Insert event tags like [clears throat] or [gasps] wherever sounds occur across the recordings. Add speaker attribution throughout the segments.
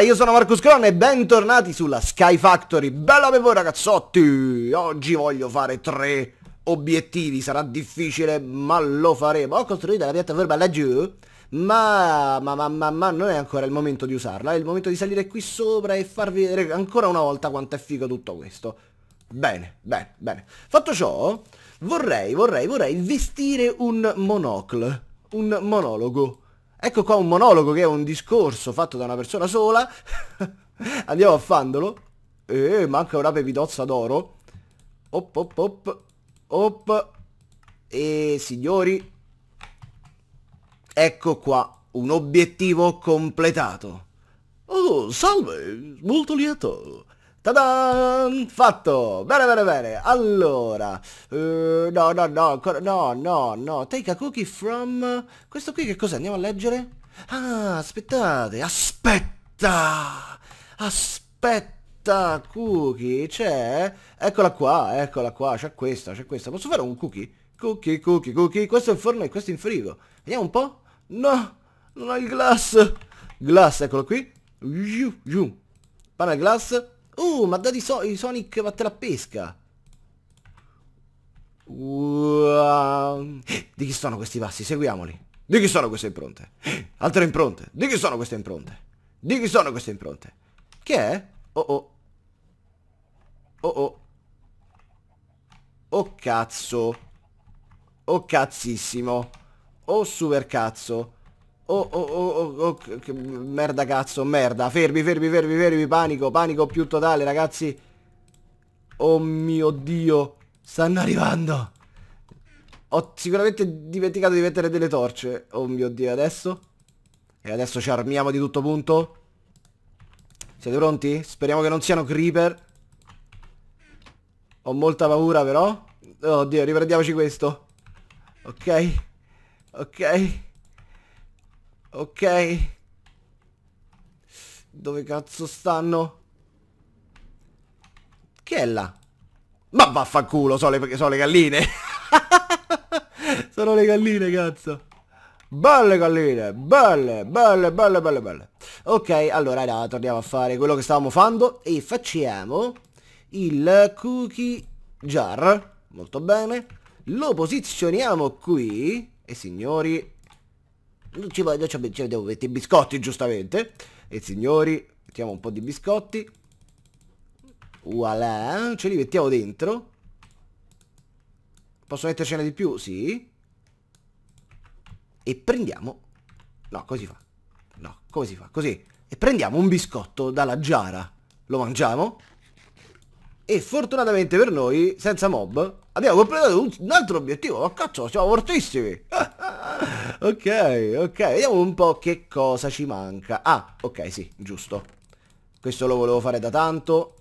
Speaker 1: io sono Marcus Cron e bentornati sulla Sky Factory. Bella per voi ragazzotti! Oggi voglio fare tre obiettivi, sarà difficile, ma lo faremo. Ho costruito la piattaforma laggiù, ma, ma, ma, ma, ma non è ancora il momento di usarla. È il momento di salire qui sopra e farvi vedere ancora una volta quanto è figo tutto questo. Bene, bene, bene. Fatto ciò, vorrei, vorrei, vorrei vestire un monocle, un monologo. Ecco qua un monologo che è un discorso fatto da una persona sola. [laughs] Andiamo a fandolo. Eh, manca una pepitozza d'oro. Op, op, op. Op. E signori. Ecco qua, un obiettivo completato. Oh, salve, molto lieto. Tadan! Fatto! Bene, bene, bene. Allora, uh, no, no, no, ancora, no, no, no. Take a cookie from... Questo qui che cos'è? Andiamo a leggere? Ah, aspettate, aspetta! Aspetta, cookie, c'è? Eccola qua, eccola qua, c'è questa, c'è questa. Posso fare un cookie? Cookie, cookie, cookie. Questo è in forno e questo è in frigo. Vediamo un po'. No, non ho il glass. Glass, eccolo qui. Giù, Pane glass Uh, ma dati so Sonic vattene a pesca. Uh, di chi sono questi passi? Seguiamoli. Di chi sono queste impronte? Altre impronte. Di chi sono queste impronte? Di chi sono queste impronte? Che è? Oh oh. Oh oh. Oh cazzo. Oh cazzissimo. Oh super cazzo. Oh, oh, oh, oh, oh che merda cazzo, merda. Fermi, fermi, fermi, fermi, panico, panico più totale, ragazzi. Oh mio Dio, stanno arrivando. Ho sicuramente dimenticato di mettere delle torce. Oh mio Dio, adesso? E adesso ci armiamo di tutto punto? Siete pronti? Speriamo che non siano creeper. Ho molta paura però. Oddio, oh riprendiamoci questo. Ok. Ok. Ok. Dove cazzo stanno? Chi è là? Ma vaffanculo, sono le, sono le galline. [laughs] sono le galline, cazzo. Belle galline, belle, belle, belle, belle, belle. Ok, allora no, torniamo a fare quello che stavamo fando e facciamo il cookie jar. Molto bene. Lo posizioniamo qui. E signori, ci voglio, ci ci devo mettere i biscotti giustamente. E signori, mettiamo un po' di biscotti. Voilà, ce li mettiamo dentro. Posso mettercene di più? Sì. E prendiamo... No, così fa. No, come si fa? Così. E prendiamo un biscotto dalla giara. Lo mangiamo. E fortunatamente per noi, senza mob, abbiamo completato un altro obiettivo. Ma cazzo, siamo fortissimi. Eh ok, ok, vediamo un po' che cosa ci manca. Ah, ok, sì, giusto. Questo lo volevo fare da tanto,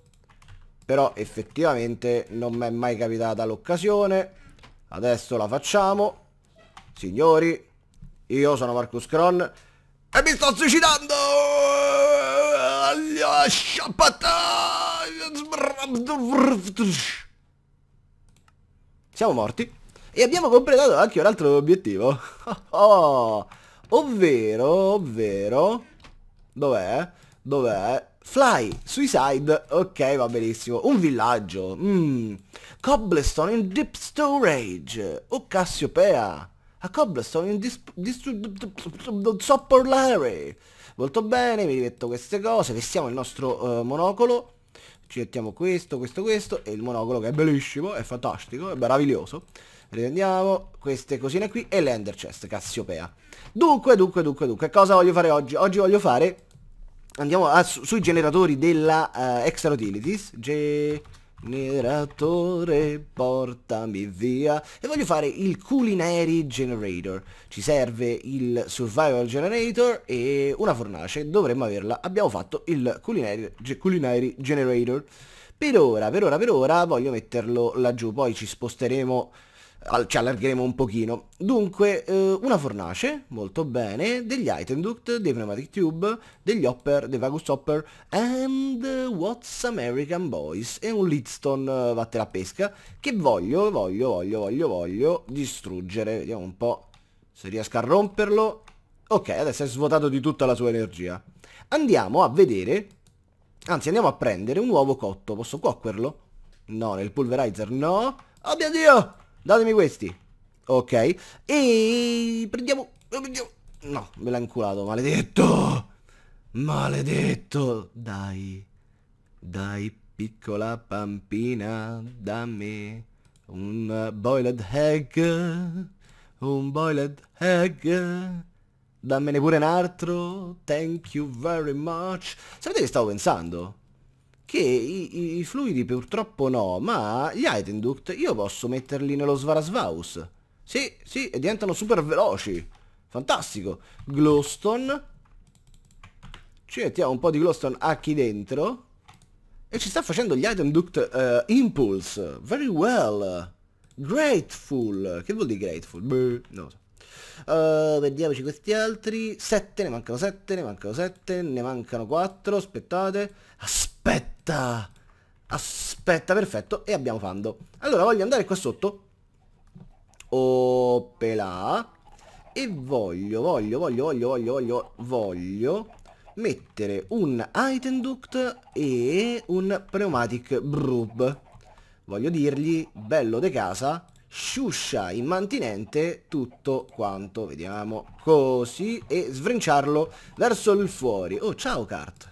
Speaker 1: però effettivamente non mi è mai capitata l'occasione. Adesso la facciamo. Signori, io sono Marcus Cron e mi sto suicidando! Siamo morti. E abbiamo completato anche un altro obiettivo. [laughs] oh, ovvero, ovvero... Dov'è? Dov'è? Fly, Suicide, ok va benissimo, un villaggio, mm. Cobblestone in Deep Storage, o oh, Cassiopea, a Cobblestone in Non so parlare, molto bene, mi rimetto queste cose, vestiamo il nostro uh, monocolo, ci mettiamo questo, questo, questo, e il monocolo che è bellissimo, è fantastico, è meraviglioso, prendiamo queste cosine qui e l'ender chest, Cassiopea. Dunque, dunque, dunque, dunque, cosa voglio fare oggi? Oggi voglio fare... Andiamo a, su, sui generatori della uh, Extra Utilities. Generatore, portami via. E voglio fare il Culinary Generator. Ci serve il Survival Generator e una fornace. Dovremmo averla. Abbiamo fatto il Culinary, culinary Generator. Per ora, per ora, per ora voglio metterlo laggiù, poi ci sposteremo ci allargheremo un pochino. Dunque, eh, una fornace, molto bene, degli item duct, dei pneumatic tube, degli hopper, dei vagus hopper, and what's American boys, e un leadstone eh, vatte la pesca, che voglio, voglio, voglio, voglio, voglio distruggere, vediamo un po' se riesco a romperlo. Ok, adesso è svuotato di tutta la sua energia. Andiamo a vedere, anzi andiamo a prendere un uovo cotto, posso cuocerlo? No, nel pulverizer no. Oh Oddio Dio! Datemi questi. Ok. E prendiamo... prendiamo. No, me l'ha inculato, maledetto. Maledetto. Dai. Dai, piccola pampina, dammi un boiled egg. Un boiled egg. Dammene pure un altro. Thank you very much. Sapete che stavo pensando? che i, i, fluidi purtroppo no, ma gli item duct io posso metterli nello Svarasvaus. Sì, sì, e diventano super veloci. Fantastico. Glowstone. Ci mettiamo un po' di glowstone a chi dentro. E ci sta facendo gli item duct uh, eh, impulse. Very well. Grateful. Che vuol dire grateful? Beh, non lo so. Uh, eh, vediamoci questi altri. Sette, ne mancano sette, ne mancano sette, ne mancano quattro. Aspettate. Aspettate Aspetta! Aspetta, perfetto. E abbiamo Fando. Allora, voglio andare qua sotto. Opela. E voglio, voglio, voglio, voglio, voglio, voglio, voglio mettere un item duct e un pneumatic brub. Voglio dirgli, bello de casa, sciuscia immantinente tutto quanto, vediamo, così, e sbrinciarlo verso il fuori. Oh, ciao Kart,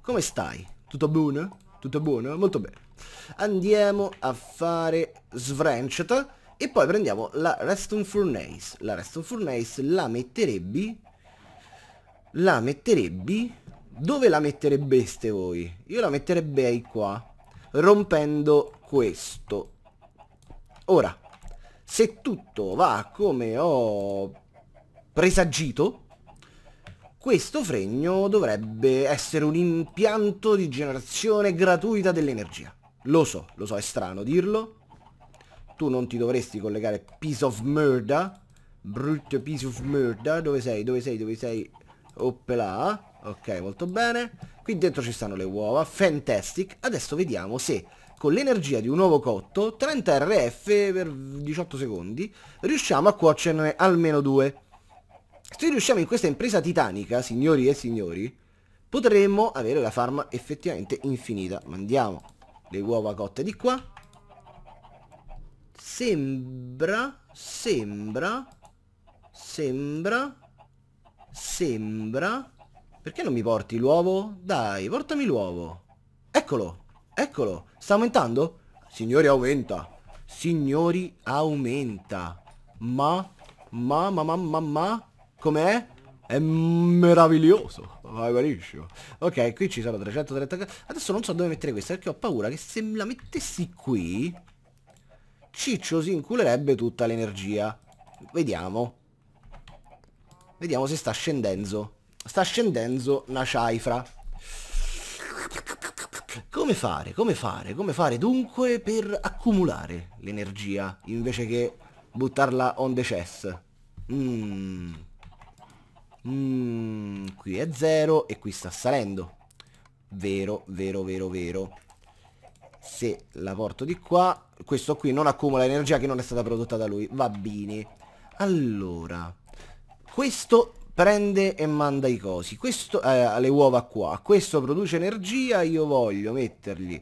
Speaker 1: come stai? Tutto buono? Tutto buono? Molto bene. Andiamo a fare svranchet e poi prendiamo la Reston Furnace. La Reston Furnace la metterebbe... La metterebbe... Dove la metterebbeste voi? Io la metterebbe qua. Rompendo questo. Ora, se tutto va come ho presagito, questo fregno dovrebbe essere un impianto di generazione gratuita dell'energia. Lo so, lo so, è strano dirlo. Tu non ti dovresti collegare piece of murder. Brutto piece of murder. Dove sei? Dove sei? Dove sei? Oppela. Ok, molto bene. Qui dentro ci stanno le uova. Fantastic. Adesso vediamo se con l'energia di un uovo cotto, 30 RF per 18 secondi, riusciamo a cuocerne almeno due. Se riusciamo in questa impresa titanica, signori e signori, potremmo avere la farma effettivamente infinita. Mandiamo le uova cotte di qua. Sembra, sembra, sembra, sembra... Perché non mi porti l'uovo? Dai, portami l'uovo. Eccolo, eccolo. Sta aumentando? Signori aumenta. Signori aumenta. Ma, ma, ma, ma, ma, ma... Com'è? È meraviglioso. Vai benissimo. Ok, qui ci sono 330... Adesso non so dove mettere questa perché ho paura che se la mettessi qui... Ciccio si inculerebbe tutta l'energia. Vediamo. Vediamo se sta scendendo. Sta scendendo una cifra. Come fare, come fare, come fare dunque per accumulare l'energia invece che buttarla on the chest? Mmm... Mm, qui è 0 e qui sta salendo. Vero, vero, vero, vero. Se la porto di qua, questo qui non accumula energia che non è stata prodotta da lui. Va bene. Allora, questo prende e manda i cosi. Questo, eh, le uova qua. Questo produce energia, io voglio metterli.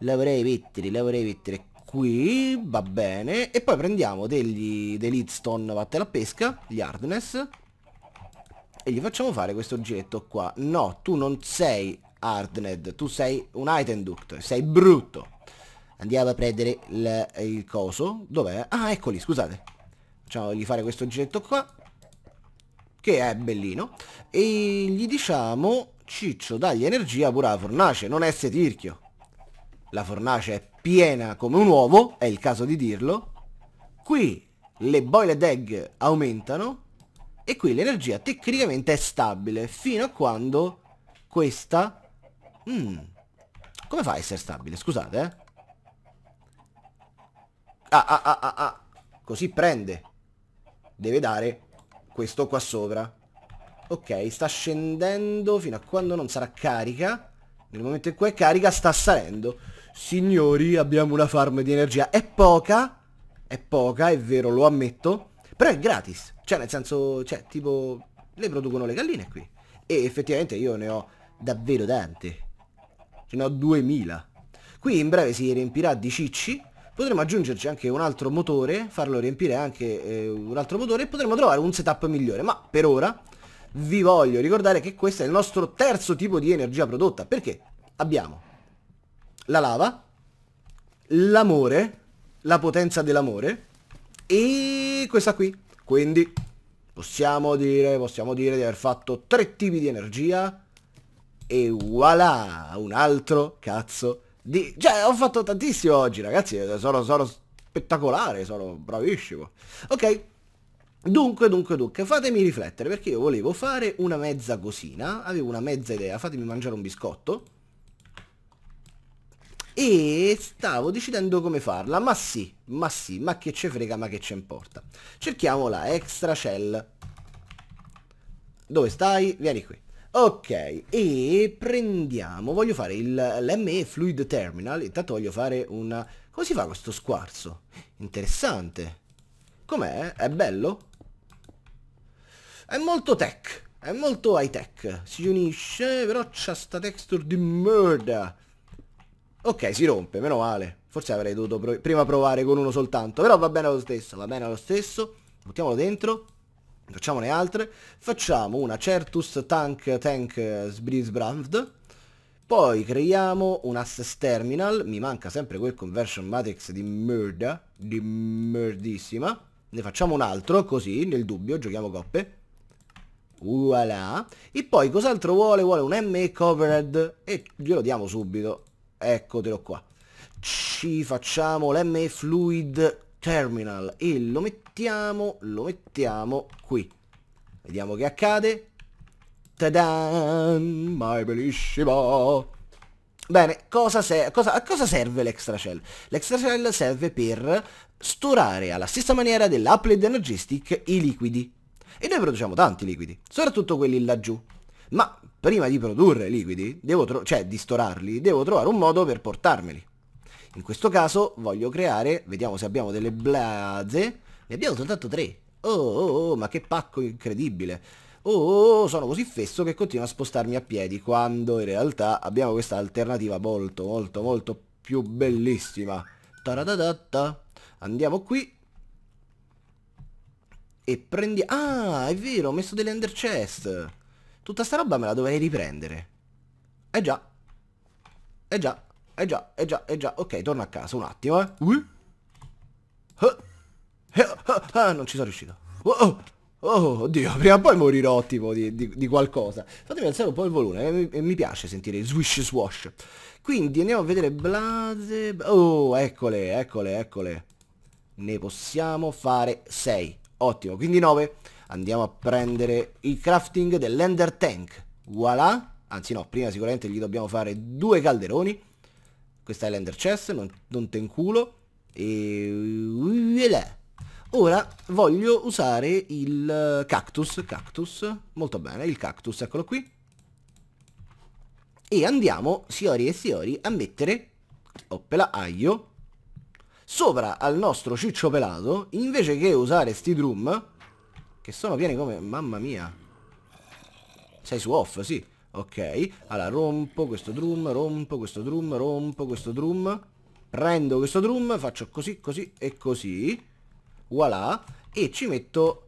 Speaker 1: La vorrei mettere, la vorrei mettere qui, va bene. E poi prendiamo degli, degli Lidstone vatte la pesca, gli Hardness e gli facciamo fare questo giretto qua. No, tu non sei Artned, tu sei un Itenduct, sei brutto. Andiamo a prendere il, il coso. Dov'è? Ah, eccoli, scusate. Facciamogli fare questo giretto qua. Che è bellino. E gli diciamo, Ciccio, dagli energia pure alla fornace, non essere tirchio. La fornace è piena come un uovo, è il caso di dirlo. Qui le boiled egg aumentano e qui l'energia tecnicamente è stabile fino a quando questa... Mm. Come fa a essere stabile? Scusate, eh. Ah, ah, ah, ah, ah. Così prende. Deve dare questo qua sopra. Ok, sta scendendo fino a quando non sarà carica. Nel momento in cui è carica sta salendo. Signori, abbiamo una farm di energia. È poca, è poca, è vero, lo ammetto. Però è gratis. Cioè, nel senso, cioè, tipo, le producono le galline qui. E effettivamente io ne ho davvero tante. Ce ne ho 2000. Qui in breve si riempirà di cicci. Potremmo aggiungerci anche un altro motore, farlo riempire anche eh, un altro motore e potremmo trovare un setup migliore. Ma per ora vi voglio ricordare che questo è il nostro terzo tipo di energia prodotta. Perché abbiamo la lava, l'amore, la potenza dell'amore, e questa qui. Quindi possiamo dire, possiamo dire di aver fatto tre tipi di energia e voilà, un altro cazzo di... Cioè, ho fatto tantissimo oggi, ragazzi, eh, sono, sono spettacolare, sono bravissimo. Ok, Dunque, dunque, dunque, fatemi riflettere perché io volevo fare una mezza cosina, avevo una mezza idea, fatemi mangiare un biscotto e stavo decidendo come farla, ma sì, ma sì, ma che ce frega, ma che ce importa. Cerchiamo la extra shell. Dove stai? Vieni qui. Ok, e prendiamo, voglio fare l'ME Fluid Terminal, intanto voglio fare una... Come si fa questo squarzo? Interessante. Com'è? È bello? È molto tech, è molto high tech. Si unisce, però c'ha sta texture di merda. Ok, si rompe, meno male. Forse avrei dovuto prov prima provare con uno soltanto. Però va bene lo stesso, va bene lo stesso. Buttiamolo dentro. Facciamone altre. Facciamo una Certus Tank Tank eh, Sbrisbrand. Poi creiamo un Assess Terminal. Mi manca sempre quel Conversion Matrix di merda. Di merdissima. Ne facciamo un altro, così, nel dubbio, giochiamo coppe. Voilà. E poi cos'altro vuole? Vuole un ME covered e glielo diamo subito. Eccotelo qua. Ci facciamo l'M Fluid Terminal e lo mettiamo, lo mettiamo qui. Vediamo che accade. Tadan, my bellissimo. Bene, cosa cosa, a cosa serve l'extracell? L'extracell serve per storare alla stessa maniera dell'Applied Energistic i liquidi. E noi produciamo tanti liquidi, soprattutto quelli laggiù. Ma prima di produrre liquidi, cioè di storarli, devo trovare un modo per portarmeli. In questo caso voglio creare, vediamo se abbiamo delle blaze, ne abbiamo soltanto tre. Oh, oh, oh, ma che pacco incredibile. Oh, oh, oh, sono così fesso che continuo a spostarmi a piedi, quando in realtà abbiamo questa alternativa molto, molto, molto più bellissima. Taradadatta. Andiamo qui. E prendi... Ah, è vero, ho messo delle under chest. Tutta sta roba me la dovrei riprendere. Eh già. Eh già. Eh già, eh già, eh già. Ok, torno a casa un attimo, eh. Uh. Ah, non ci sono riuscito. Oh, oh. Oh, oddio, prima o poi morirò tipo di, di, di qualcosa. Fatemi alzare un po' il volume, eh, mi, eh, piace sentire swish swash. Quindi andiamo a vedere Blaze... Oh, eccole, eccole, eccole. Ne possiamo fare 6. Ottimo, quindi 9 andiamo a prendere il crafting dell'ender tank. Voilà. Anzi no, prima sicuramente gli dobbiamo fare due calderoni. Questa è l'ender chest, non, non te inculo. E... Ora voglio usare il eh, cactus, cactus, molto bene, il cactus, eccolo qui. E andiamo, siori e siori a mettere, oppela, oh, aglio, sopra al nostro ciccio pelato, invece che usare sti drum, che sono pieni come... Mamma mia. Sei su off, sì. Ok. Allora, rompo questo drum, rompo questo drum, rompo questo drum. Prendo questo drum, faccio così, così e così. Voilà. E ci metto...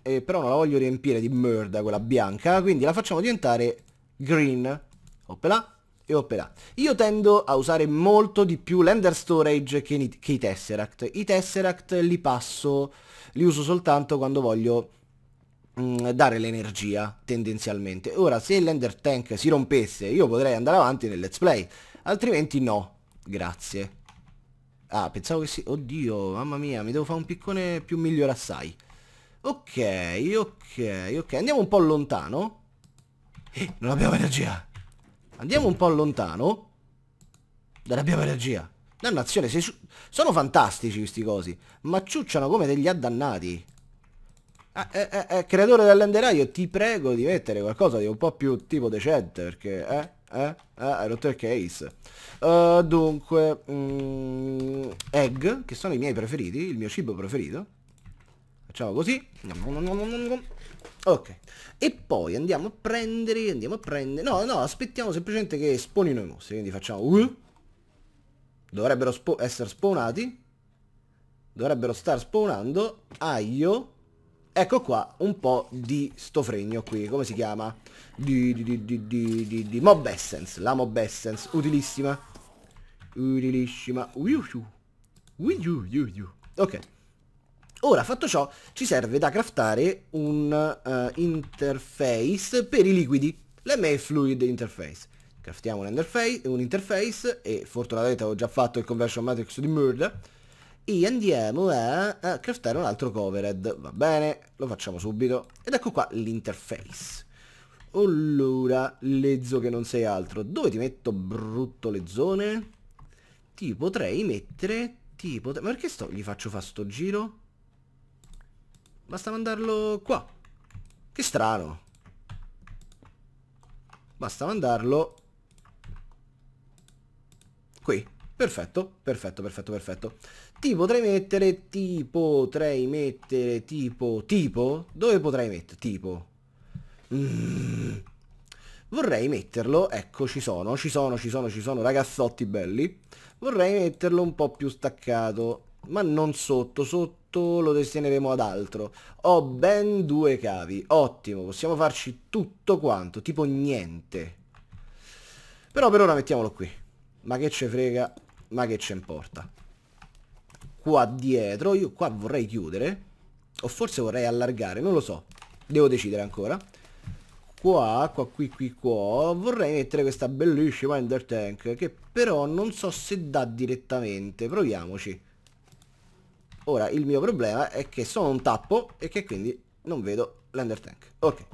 Speaker 1: Eh, però non la voglio riempire di merda quella bianca, quindi la facciamo diventare green. Oppela e Opera. Io tendo a usare molto di più l'Ender Storage che, i, che i Tesseract. I Tesseract li passo, li uso soltanto quando voglio mm, dare l'energia tendenzialmente. Ora, se l'Ender Tank si rompesse, io potrei andare avanti nel Let's Play, altrimenti no, grazie. Ah, pensavo che si... Oddio, mamma mia, mi devo fare un piccone più migliore assai. Ok, ok, ok, andiamo un po' lontano. Eh, non abbiamo energia. Andiamo un po' lontano. Dalla bioenergia. Dannazione, sei su... sono fantastici questi cosi. Ma ciucciano come degli addannati. Ah, eh, eh, eh, creatore dell'enderaio, ti prego di mettere qualcosa di un po' più tipo decente, perché... Eh, eh, eh, hai rotto il case. Uh, dunque... Mm, egg, che sono i miei preferiti, il mio cibo preferito. Facciamo così. Ok e poi andiamo a prendere, andiamo a prendere, no, no, aspettiamo semplicemente che spawnino i mostri, quindi facciamo, uh, dovrebbero spo essere spawnati, dovrebbero star spawnando, aio, ecco qua un po' di sto fregno qui, come si chiama? Di, di, di, di, di, di mob essence, la mob essence, utilissima, utilissima, uiu, uiu, uiu, uiu, ok, Ora, fatto ciò, ci serve da craftare un uh, interface per i liquidi. L'ME Fluid Interface. Craftiamo un, un interface e fortunatamente ho già fatto il conversion matrix di Murder. E andiamo a, a craftare un altro covered. Va bene, lo facciamo subito. Ed ecco qua l'interface. Allora, lezzo che non sei altro. Dove ti metto brutto lezzone? Ti potrei mettere... Tipo, ma perché sto, gli faccio fare sto giro? Basta mandarlo qua. Che strano. Basta mandarlo qui. Perfetto, perfetto, perfetto, perfetto. Ti potrei mettere, ti potrei mettere, tipo, tipo? Dove potrei mettere? Tipo. Mm. Vorrei metterlo, ecco ci sono, ci sono, ci sono, ci sono, ragazzotti belli. Vorrei metterlo un po' più staccato, ma non sotto, sotto tutto lo destineremo ad altro. Ho ben due cavi, ottimo, possiamo farci tutto quanto, tipo niente. Però per ora mettiamolo qui. Ma che ce frega, ma che ce importa. Qua dietro, io qua vorrei chiudere. O forse vorrei allargare, non lo so. Devo decidere ancora. Qua, qua, qui, qui, qua. Vorrei mettere questa bellissima Ender Tank, che però non so se dà direttamente. Proviamoci. Ora il mio problema è che sono un tappo e che quindi non vedo l'ender tank. Ok,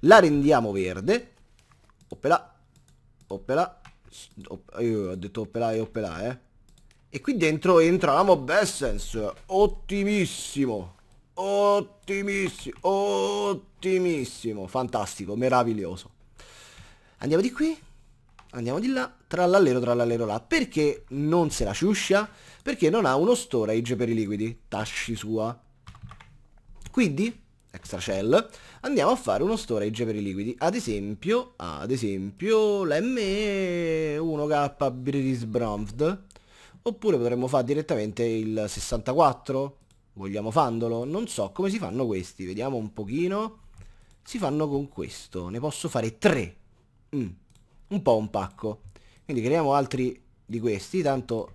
Speaker 1: la rendiamo verde. Oppela, oppela, oppela. io ho detto oppela e oppela, eh. E qui dentro entra la mob essence. Ottimissimo. Ottimissimo. Ottimissimo. Fantastico, meraviglioso. Andiamo di qui. Andiamo di là. Trallallero, trallallero là. Perché non se la ciuscia? perché non ha uno storage per i liquidi, tasci sua. Quindi, extra shell, andiamo a fare uno storage per i liquidi, ad esempio, ad esempio l'M1K British Bromfd, oppure potremmo fare direttamente il 64, vogliamo fandolo? non so come si fanno questi, vediamo un pochino, si fanno con questo, ne posso fare tre, mm. un po' un pacco, quindi creiamo altri di questi, tanto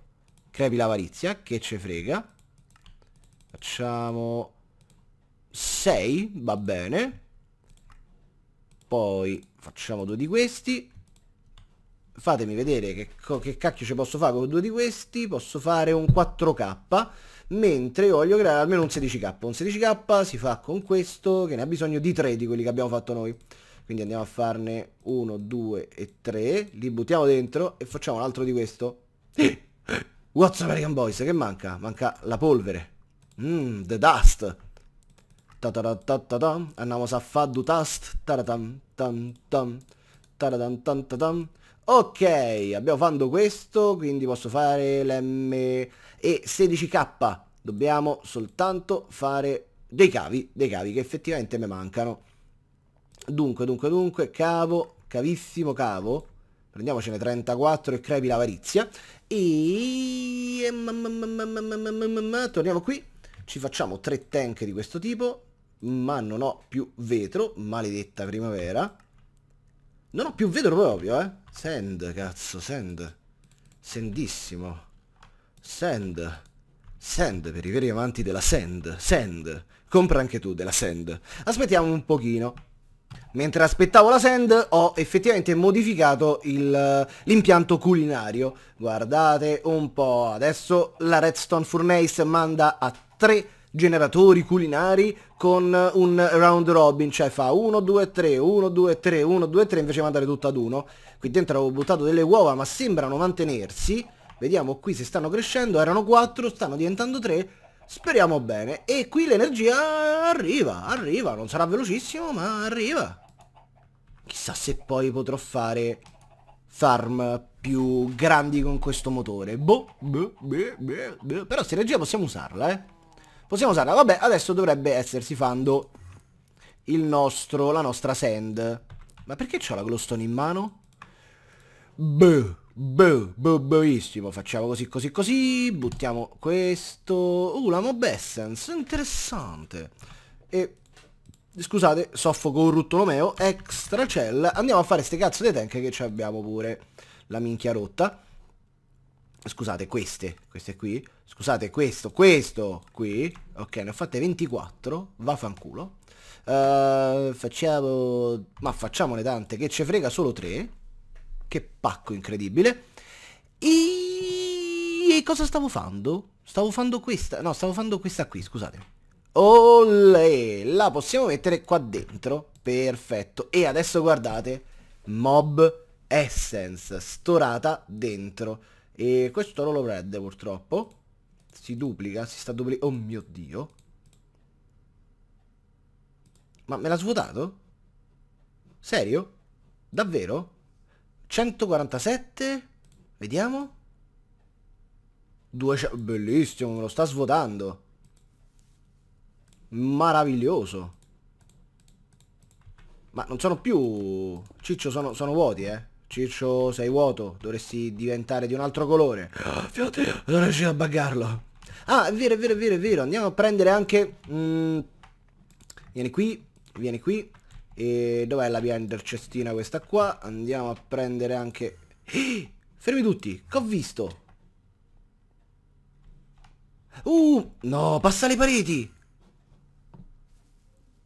Speaker 1: Crepi l'avarizia, che ce frega. Facciamo 6, va bene. Poi facciamo due di questi. Fatemi vedere che, che cacchio ci posso fare con due di questi. Posso fare un 4K mentre io voglio creare almeno un 16k un 16k si fa con questo che ne ha bisogno di 3 di quelli che abbiamo fatto noi quindi andiamo a farne 1 2 e 3 li buttiamo dentro e facciamo un altro di questo [laughs] What's American Boys? Che manca? Manca la polvere. Mmm, the dust. Ta-ta-ta-ta-ta. Andiamo a fa du dust. Taratam tam tam. Taratam tam tam tam. Ok, abbiamo fatto questo, quindi posso fare l'M e 16K. Dobbiamo soltanto fare dei cavi, dei cavi che effettivamente mi mancano. Dunque, dunque, dunque, cavo, cavissimo cavo. Prendiamocene 34 e crepi l'avarizia. E... Torniamo qui. Ci facciamo tre tank di questo tipo. Ma non ho più vetro. Maledetta primavera. Non ho più vetro proprio, eh. Sand, cazzo, sand. sandissimo Sand. Sand per i veri amanti della sand. Sand. Compra anche tu della sand. Aspettiamo un pochino mentre aspettavo la sand ho effettivamente modificato l'impianto culinario. Guardate un po', adesso la Redstone Furnace manda a tre generatori culinari con un round robin, cioè fa 1, 2, 3, 1, 2, 3, 1, 2, 3 invece di mandare tutto ad uno. Qui dentro avevo buttato delle uova ma sembrano mantenersi, vediamo qui se stanno crescendo, erano 4, stanno diventando 3, speriamo bene. E qui l'energia arriva, arriva, non sarà velocissimo ma arriva. Chissà se poi potrò fare farm più grandi con questo motore. Boh, beh, beh, beh, beh. Però sinergia possiamo usarla, eh. Possiamo usarla. Vabbè, adesso dovrebbe essersi fando il nostro, la nostra sand. Ma perché c'ho la glowstone in mano? Boh. Boh, boh, bohissimo, facciamo così, così, così, buttiamo questo... Uh, la mob essence, interessante. E Scusate, soffoco un ruttolomeo, cell, andiamo a fare ste cazzo di tank che ci abbiamo pure la minchia rotta. Scusate, queste, queste qui, scusate, questo, questo qui, ok, ne ho fatte 24, vaffanculo. Uh, facciamo, ma facciamone tante, che ce frega solo 3, che pacco incredibile. e cosa stavo fando? Stavo fando questa, no, stavo fando questa qui, scusate. Olè, la possiamo mettere qua dentro. Perfetto. E adesso guardate, Mob Essence storata dentro. E questo non lo prende purtroppo. Si duplica, si sta duplicando. Oh mio dio. Ma me l'ha svuotato? Serio? Davvero? 147? Vediamo. 200... Bellissimo, me lo sta svuotando. Maraviglioso Ma non sono più... Ciccio, sono, sono vuoti, eh. Ciccio, sei vuoto. Dovresti diventare di un altro colore. [gasps] Oh, non riuscito a buggarlo Ah, è vero, è vero, è vero, è vero. Andiamo a prendere anche... Mm, vieni qui, vieni qui. E dov'è la blender cestina questa qua? Andiamo a prendere anche... [gasps] fermi tutti, che ho visto? Uh, no, passa le pareti!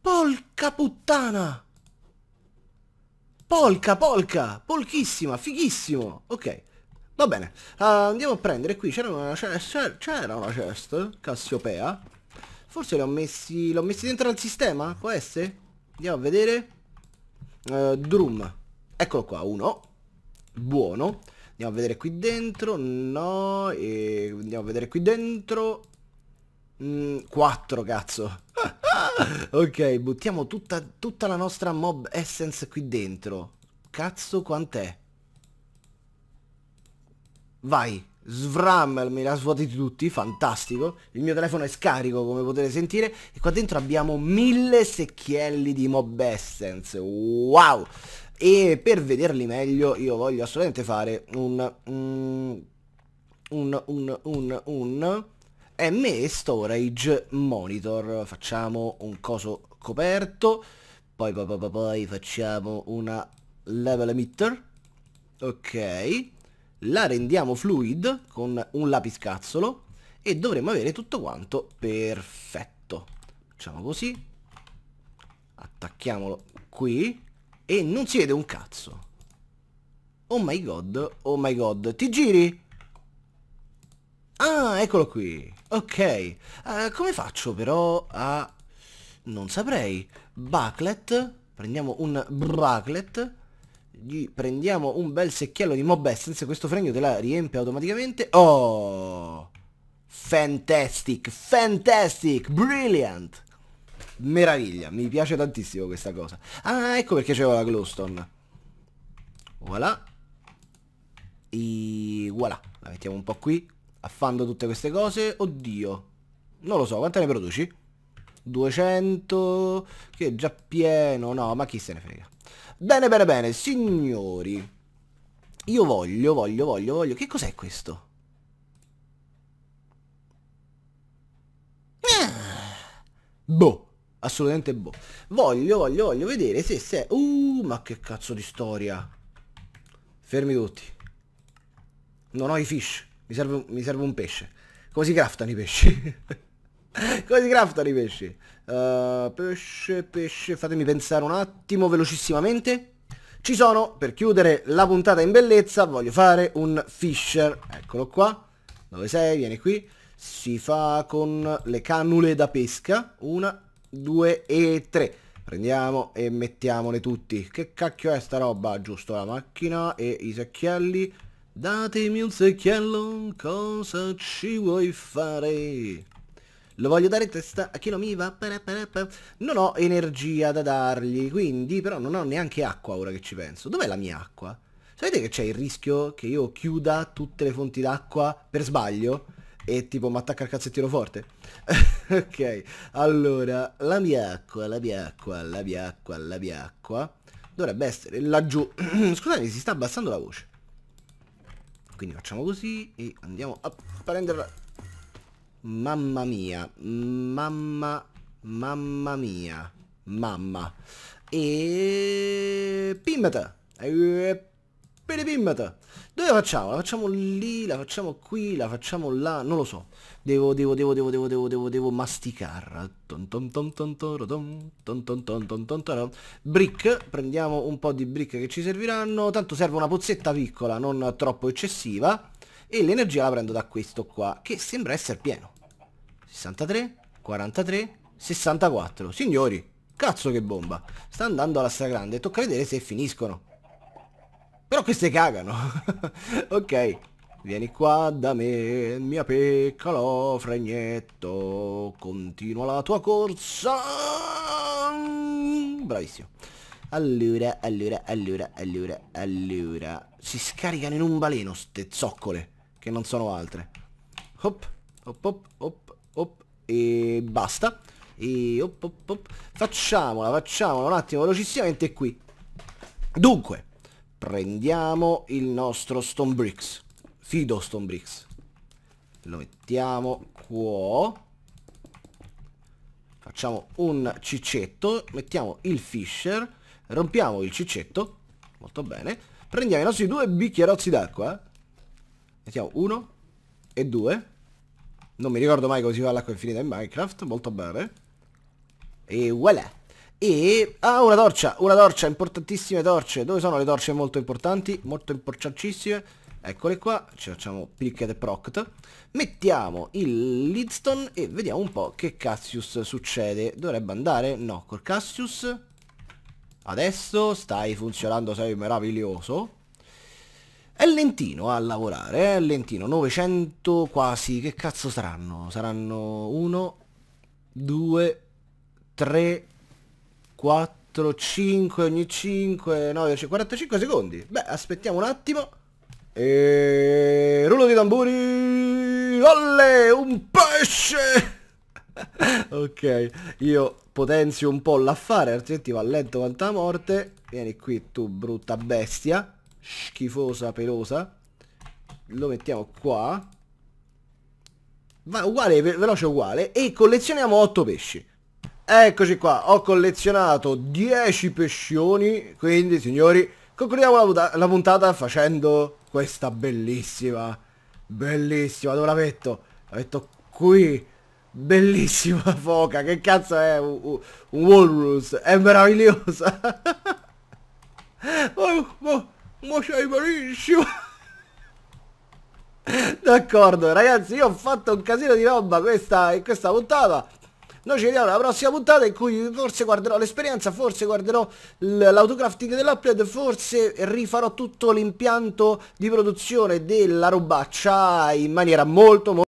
Speaker 1: Polca puttana! Polca, polca! Polchissima, fighissimo! Ok, va bene. Uh, andiamo a prendere qui, c'era una chest, c'era una chest, Cassiopea. Forse l'ho messi, l'ho messi dentro al sistema? Può essere? Andiamo a vedere. Uh, drum. Eccolo qua, uno. Buono. Andiamo a vedere qui dentro. No. E andiamo a vedere qui dentro. Mm, quattro, cazzo. [laughs] ok, buttiamo tutta, tutta la nostra mob essence qui dentro. Cazzo quant'è? Vai, svram, me la svuotati tutti, fantastico. Il mio telefono è scarico come potete sentire. E qua dentro abbiamo mille secchielli di mob essence. Wow! E per vederli meglio io voglio assolutamente fare un... un... un... un... un... un ME Storage Monitor. Facciamo un coso coperto, poi, poi, poi, poi facciamo una level emitter, ok, la rendiamo fluid con un lapiscazzolo e dovremmo avere tutto quanto perfetto. Facciamo così, attacchiamolo qui e non si vede un cazzo. Oh my god, oh my god, ti giri? Ah, eccolo qui. Ok. Uh, come faccio però a... Non saprei. Bucklet. Prendiamo un bucklet. Gli prendiamo un bel secchiello di mob essence. Questo fregno te la riempie automaticamente. Oh! Fantastic! Fantastic! Brilliant! Meraviglia, mi piace tantissimo questa cosa. Ah, ecco perché c'è la glowstone. Voilà. E voilà. La mettiamo un po' qui, affando tutte queste cose. Oddio. Non lo so, quante ne produci? 200... Che è già pieno. No, ma chi se ne frega. Bene, bene, bene. Signori. Io voglio, voglio, voglio, voglio. Che cos'è questo? Ah! Boh. Assolutamente boh. Voglio, voglio, voglio vedere se se... Uh, ma che cazzo di storia. Fermi tutti. Non ho i fish. Mi serve, mi serve un pesce. Come si craftano i pesci? [laughs] Come si craftano i pesci? Uh, pesce, pesce, fatemi pensare un attimo velocissimamente. Ci sono, per chiudere la puntata in bellezza, voglio fare un fisher. Eccolo qua. Dove sei? Vieni qui. Si fa con le canule da pesca. Una, due e tre. Prendiamo e mettiamole tutti. Che cacchio è sta roba? Giusto, la macchina e i secchielli. Datemi un secchiello, cosa ci vuoi fare? Lo voglio dare testa a chi non mi va. Non ho energia da dargli, quindi però non ho neanche acqua ora che ci penso. Dov'è la mia acqua? Sapete che c'è il rischio che io chiuda tutte le fonti d'acqua per sbaglio? E tipo mi attacca il cazzettino forte? [laughs] ok, allora, la mia acqua, la mia acqua, la mia acqua, la mia acqua. Dovrebbe essere laggiù. [clears throat] Scusate, si sta abbassando la voce quindi facciamo così e andiamo a prenderla mamma mia mamma mamma mia mamma e pimmet eh, Pimmata. Dove la facciamo? La facciamo lì, la facciamo qui, la facciamo là, non lo so. Devo, devo, devo, devo, devo, devo, devo, devo masticarla. Brick, prendiamo un po' di brick che ci serviranno, tanto serve una pozzetta piccola, non troppo eccessiva. E l'energia la prendo da questo qua, che sembra essere pieno. 63, 43, 64. Signori, cazzo che bomba. Sta andando alla stragrande, tocca vedere se finiscono. Però queste cagano. [laughs] ok. Vieni qua da me, mia piccolo fregnetto. Continua la tua corsa. Bravissimo. Allora, allora, allora, allora, allora. Si scaricano in un baleno ste zoccole. Che non sono altre. Hop, hop, hop, hop, hop. E basta. E hop, hop, hop. Facciamola, facciamola un attimo velocissimamente qui. Dunque prendiamo il nostro stone bricks fido stone bricks lo mettiamo qua facciamo un ciccetto mettiamo il fisher rompiamo il ciccetto molto bene prendiamo i nostri due bicchierozzi d'acqua eh. mettiamo uno e due non mi ricordo mai come si fa l'acqua infinita in Minecraft molto bene e voilà e... Ah, una torcia, una torcia, importantissime torce. Dove sono le torce molto importanti? Molto importantissime. Eccole qua, ci facciamo picket e proct. Mettiamo il leadstone e vediamo un po' che Cassius succede. Dovrebbe andare? No, col Cassius. Adesso stai funzionando, sei meraviglioso. È lentino a lavorare, eh, è lentino. 900 quasi, che cazzo saranno? Saranno 1, 2, 3, 4, 5 ogni 5, 9, 45 secondi. Beh, aspettiamo un attimo. E... Rullo di tamburi! Olle, un pesce! [laughs] ok, io potenzio un po' l'affare, altrimenti va lento quanto la morte. Vieni qui tu brutta bestia, schifosa pelosa. Lo mettiamo qua. Va uguale, veloce uguale. E collezioniamo 8 pesci. Eccoci qua, ho collezionato 10 pescioni, quindi signori, concludiamo la, la puntata facendo questa bellissima, bellissima, dove la metto? La metto qui, bellissima [laughs] foca, che cazzo è un, un, un walrus, è meravigliosa. [laughs] oh, oh, ma sei benissimo. [laughs] D'accordo, ragazzi, io ho fatto un casino di roba questa, in questa puntata. Noi ci vediamo alla prossima puntata in cui forse guarderò l'esperienza, forse guarderò l'autocrafting dell'upload, forse rifarò tutto l'impianto di produzione della robaccia in maniera molto molto...